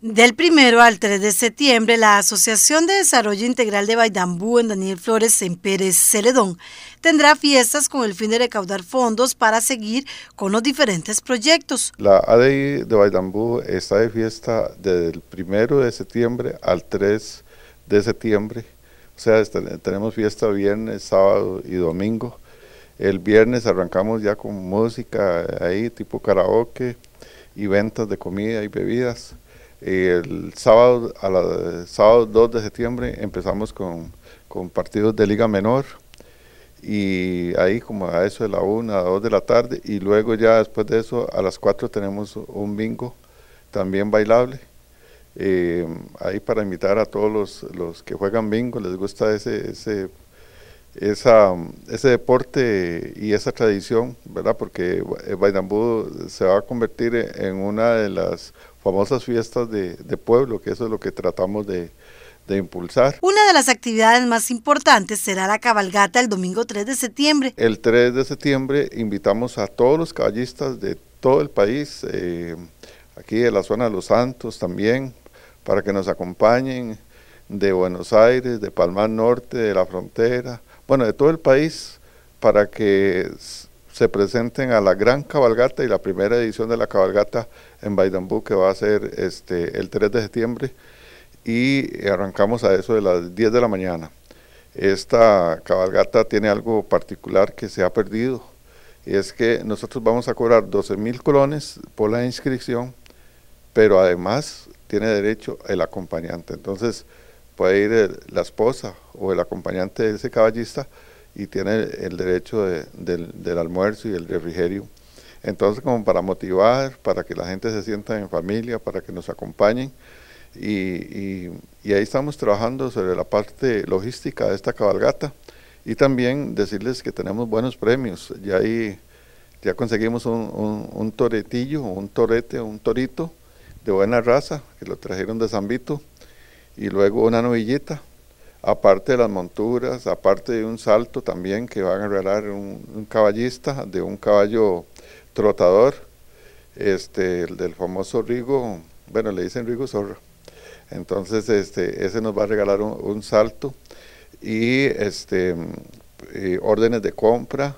Del primero al 3 de septiembre, la Asociación de Desarrollo Integral de Baidambú en Daniel Flores en Pérez Celedón tendrá fiestas con el fin de recaudar fondos para seguir con los diferentes proyectos. La ADI de Baidambú está de fiesta del primero de septiembre al 3 de septiembre. O sea, este, tenemos fiesta viernes, sábado y domingo. El viernes arrancamos ya con música ahí, tipo karaoke y ventas de comida y bebidas. Eh, el sábado, a sábado 2 de septiembre empezamos con, partidos de liga menor y ahí como a eso de la 1 a 2 de la tarde y luego ya después de eso a las 4 tenemos un bingo también bailable. Eh, ahí para invitar a todos los, los que juegan bingo, les gusta ese, ese esa, ese deporte y esa tradición, ¿verdad? Porque eh, Bainambú se va a convertir e, en una de las famosas fiestas de, pueblo, que eso es lo que tratamos de, impulsar. Una de las actividades más importantes será la cabalgata el domingo 3 de septiembre. El 3 de septiembre invitamos a todos los caballistas de todo el país, eh, aquí de la zona de Los Santos también, para que nos acompañen de Buenos Aires, de Palmar Norte, de la frontera, bueno, de todo el país para que se presenten a la gran cabalgata y la primera edición de la cabalgata en Baidambú que va a ser este, el 3 de septiembre y arrancamos a eso de las 10 de la mañana. Esta cabalgata tiene algo particular que se ha perdido y es que nosotros vamos a cobrar 12 mil colones por la inscripción, pero además tiene derecho el acompañante. Entonces, puede ir la esposa o el acompañante de ese caballista y tiene el, derecho del, almuerzo y el refrigerio. Entonces, como para motivar, para que la gente se sienta en familia, para que nos acompañen. Y, ahí estamos trabajando sobre la parte logística de esta cabalgata y también decirles que tenemos buenos premios. Ya, ahí, ya conseguimos un, un toretillo, un torete, un torito de buena raza que lo trajeron de San Vito y luego una novillita, aparte de las monturas, aparte de un salto también que van a regalar un, caballista de un caballo trotador, este, el del famoso Rigo, bueno, le dicen Rigo Zorro, Entonces, este, ese nos va a regalar un, salto y este, órdenes de compra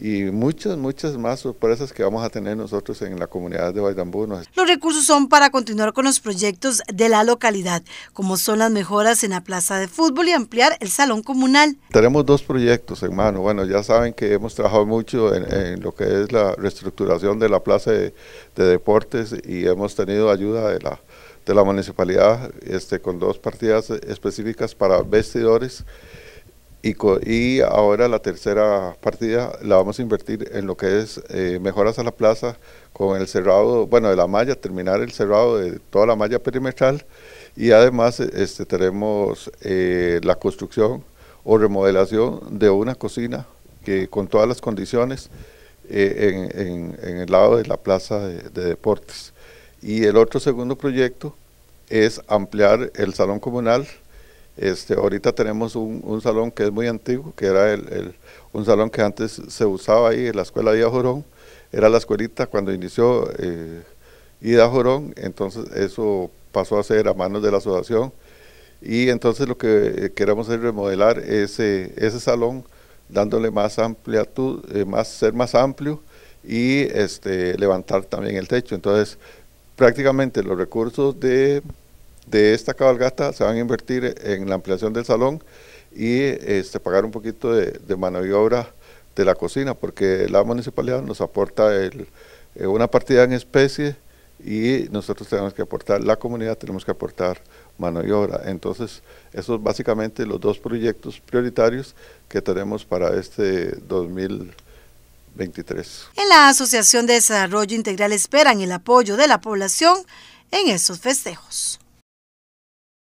y muchas, muchas más sorpresas que vamos a tener nosotros en la comunidad de Baidambú. Los recursos son para continuar con los proyectos de la localidad, como son las mejoras en la plaza de fútbol y ampliar el salón comunal. Tenemos dos proyectos en mano. Bueno, ya saben que hemos trabajado mucho en, lo que es la reestructuración de la plaza de, de deportes y hemos tenido ayuda de la de la municipalidad este, con dos partidas específicas para vestidores y, ahora la tercera partida la vamos a invertir en lo que es eh, mejoras a la plaza con el cerrado, bueno, de la malla, terminar el cerrado de toda la malla perimetral y además este, tenemos eh, la construcción o remodelación de una cocina que con todas las condiciones eh, en, el lado de la plaza de deportes. Y el otro segundo proyecto es ampliar el salón comunal este, ahorita tenemos un, salón que es muy antiguo, que era un salón que antes se usaba ahí en la escuela Ida Jorón, era la escuelita cuando inició eh, Ida Jorón, entonces eso pasó a ser a manos de la asociación y entonces lo que eh, queremos es remodelar ese, ese salón dándole más amplitud, eh, más, ser más amplio y este, levantar también el techo. Entonces prácticamente los recursos de de esta cabalgata se van a invertir en la ampliación del salón y este, pagar un poquito de, mano de obra de la cocina, porque la municipalidad nos aporta eh, una partida en especie y nosotros tenemos que aportar, la comunidad tenemos que aportar mano y obra. Entonces, esos son básicamente los dos proyectos prioritarios que tenemos para este 2023. En la Asociación de Desarrollo Integral esperan el apoyo de la población en estos festejos.